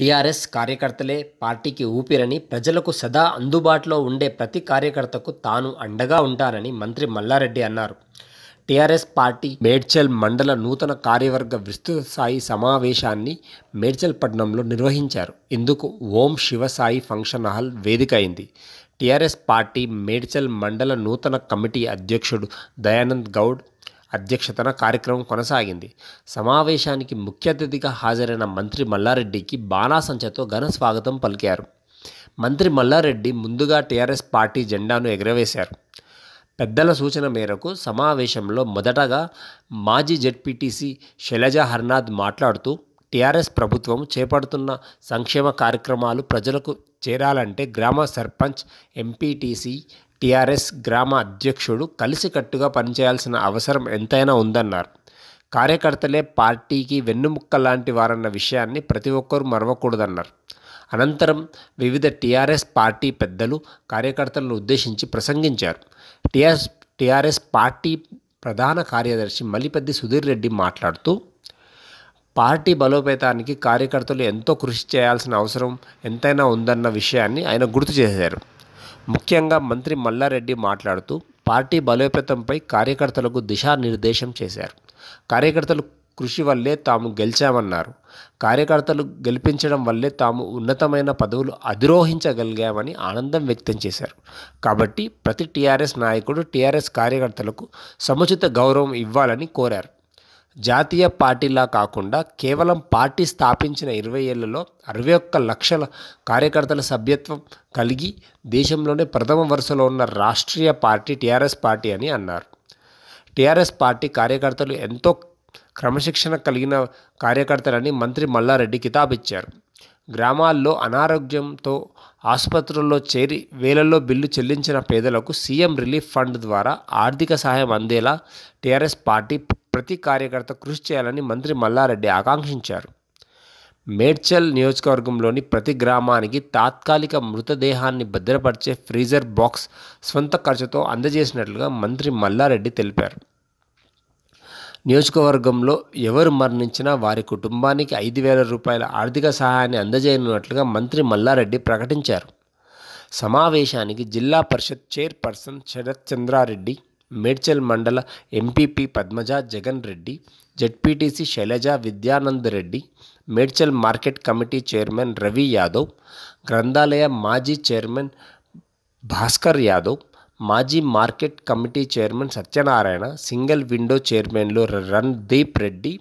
TRS కార్యకర్తలే పార్టీకి ఊపిరని ప్రజలకు సదా అందుబాటులో ఉండే ప్రతి కార్యకర్తకు తాను అండగా ఉంటానని మంత్రి మల్లారెడ్డి అన్నారు టీఆర్ఎస్ పార్టీ మేడ్చల్ మండల నూతన కార్యవర్గ విస్తృత స్థాయి సమావేశాన్ని మేడ్చల్ పట్టణంలో నిర్వహించారు ఇందుకు ఓం శివసాయి ఫంక్షన్ హాల్ వేదిక అయింది టీఆర్ఎస్ పార్టీ మేడ్చల్ మండల నూతన కమిటీ అధ్యక్షుడు దయానంద్ గౌడ్ అధ్యక్షతన కార్యక్రమం కొనసాగింది సమావేశానికి ముఖ్య అతిథిగా హాజరైన మంత్రి మల్లారెడ్డికి బాణాసంచతో ఘన స్వాగతం పలికారు మంత్రి మల్లారెడ్డి ముందుగా టీఆర్ఎస్ పార్టీ జెండాను ఎగరవేశారు పెద్దల సూచన మేరకు సమావేశంలో మొదటగా మాజీ జెడ్పీటీసీ శైలజ హర్నాథ్ మాట్లాడుతూ టీఆర్ఎస్ ప్రభుత్వం చేపడుతున్న సంక్షేమ కార్యక్రమాలు ప్రజలకు చేరాలంటే గ్రామ సర్పంచ్ ఎంపీటీసీ టీఆర్ఎస్ గ్రామ అధ్యక్షుడు కలిసికట్టుగా పనిచేయాల్సిన అవసరం ఎంతైనా ఉందన్నారు కార్యకర్తలే పార్టీకి వెన్నుముక్క లాంటి వారన్న విషయాన్ని ప్రతి ఒక్కరూ మరవకూడదన్నారు అనంతరం వివిధ టీఆర్ఎస్ పార్టీ పెద్దలు కార్యకర్తలను ఉద్దేశించి ప్రసంగించారు టీఆర్ఎస్ టీఆర్ఎస్ పార్టీ ప్రధాన కార్యదర్శి మలిపెద్ది సుధీర్ రెడ్డి మాట్లాడుతూ పార్టీ బలోపేతానికి కార్యకర్తలు ఎంతో కృషి చేయాల్సిన అవసరం ఎంతైనా ఉందన్న విషయాన్ని ఆయన గుర్తు చేశారు ముఖ్యంగా మంత్రి మల్లారెడ్డి మాట్లాడుతూ పార్టీ బలోపేతంపై కార్యకర్తలకు దిశానిర్దేశం చేశారు కార్యకర్తలు కృషి వల్లే తాము గెలిచామన్నారు కార్యకర్తలు గెలిపించడం వల్లే తాము ఉన్నతమైన పదవులు అధిరోహించగలిగామని ఆనందం వ్యక్తం చేశారు కాబట్టి ప్రతి టీఆర్ఎస్ నాయకుడు టీఆర్ఎస్ కార్యకర్తలకు సముచిత గౌరవం ఇవ్వాలని కోరారు జాతీయ పార్టీలా కాకుండా కేవలం పార్టీ స్థాపించిన ఇరవై ఏళ్లలో అరవై ఒక్క లక్షల కార్యకర్తల సభ్యత్వం కలిగి దేశంలోనే ప్రథమ వరుసలో ఉన్న రాష్ట్రీయ పార్టీ టీఆర్ఎస్ పార్టీ అని అన్నారు టీఆర్ఎస్ పార్టీ కార్యకర్తలు ఎంతో క్రమశిక్షణ కలిగిన కార్యకర్తలని మంత్రి మల్లారెడ్డి కితాబిచ్చారు గ్రామాల్లో అనారోగ్యంతో ఆసుపత్రుల్లో చేరి వేలల్లో బిల్లు చెల్లించిన పేదలకు సీఎం రిలీఫ్ ఫండ్ ద్వారా ఆర్థిక సహాయం అందేలా టీఆర్ఎస్ పార్టీ ప్రతి కార్యకర్త కృషి చేయాలని మంత్రి మల్లారెడ్డి ఆకాంక్షించారు మేడ్చల్ నియోజకవర్గంలోని ప్రతి గ్రామానికి తాత్కాలిక మృతదేహాన్ని భద్రపరిచే ఫ్రీజర్ బాక్స్ స్వంత ఖర్చుతో అందజేసినట్లుగా మంత్రి మల్లారెడ్డి తెలిపారు నియోజకవర్గంలో ఎవరు మరణించినా వారి కుటుంబానికి ఐదు వేల రూపాయల ఆర్థిక సహాయాన్ని అందజేయనున్నట్లుగా మంత్రి మల్లారెడ్డి ప్రకటించారు సమావేశానికి zilla parishad chairperson Sharath Chandrareddy Medchal mandal MPP Padmaja Jagan Reddy ZPTC Shailaja Vidyanand Reddy Medchal market committee chairman Ravi Yadav గ్రంథాలయ మాజీ చైర్మన్ భాస్కర్ యాదవ్ మాజీ market committee chairman Satyanarayana single window చైర్మన్లు రణ్దీప్ రెడ్డి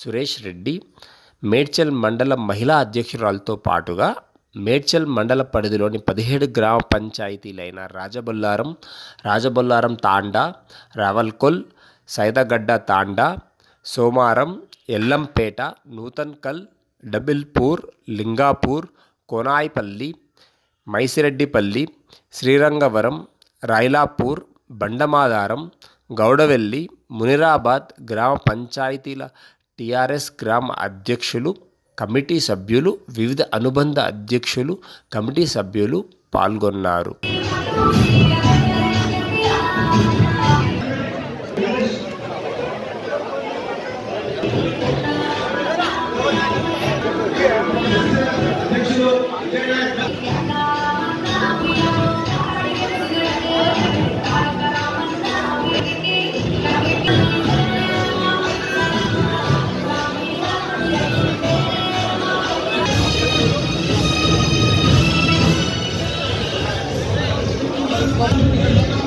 సురేష్ రెడ్డి మేడ్చల్ మండల మహిళా అధ్యక్షురాలతో పాటుగా మేడ్చల్ మండల పరిధిలోని పదిహేడు గ్రామ పంచాయతీలైన రాజబొల్లారం రాజబొల్లారం తాండా రవల్కొల్ సైదగడ్డ తాండా సోమారం ఎల్లంపేట నూతన్కల్ డబిల్పూర్ లింగాపూర్ కోనాయిపల్లి మైసిరెడ్డిపల్లి శ్రీరంగవరం రైలాపూర్ బండమాధారం గౌడవెల్లి మునిరాబాద్ గ్రామ పంచాయతీల టీఆర్ఎస్ గ్రామ అధ్యక్షులు కమిటీ సభ్యులు వివిధ అనుబంధ అధ్యక్షులు కమిటీ సభ్యులు పాల్గొన్నారు Thank you.